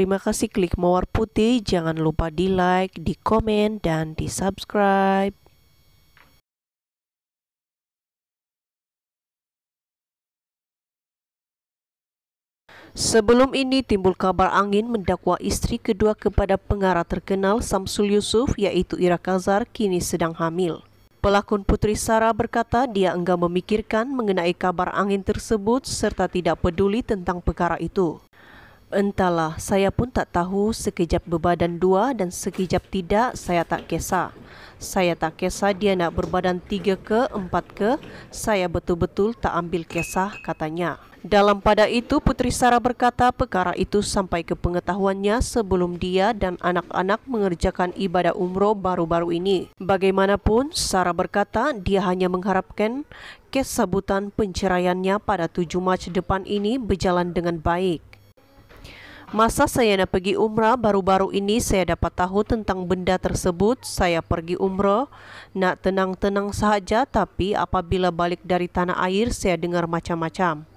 Terima kasih klik mawar putih. Jangan lupa di like, di komen, dan di subscribe. Sebelum ini timbul kabar angin mendakwa istri kedua kepada pengarah terkenal Samsul Yusuf yaitu Ira Kazar kini sedang hamil. Pelakon Putri Sarah berkata dia enggak memikirkan mengenai kabar angin tersebut serta tidak peduli tentang perkara itu. Entahlah, saya pun tak tahu sekejap berbadan dua dan sekejap tidak saya tak kisah. Saya tak kisah dia nak berbadan tiga ke empat ke, saya betul-betul tak ambil kisah katanya. Dalam pada itu Putri Sarah berkata perkara itu sampai ke pengetahuannya sebelum dia dan anak-anak mengerjakan ibadah umroh baru-baru ini. Bagaimanapun Sarah berkata dia hanya mengharapkan kes sabutan penceraiannya pada 7 Mac depan ini berjalan dengan baik. Masa saya nak pergi umrah baru-baru ini saya dapat tahu tentang benda tersebut. Saya pergi umrah nak tenang-tenang sahaja tapi apabila balik dari tanah air saya dengar macam-macam.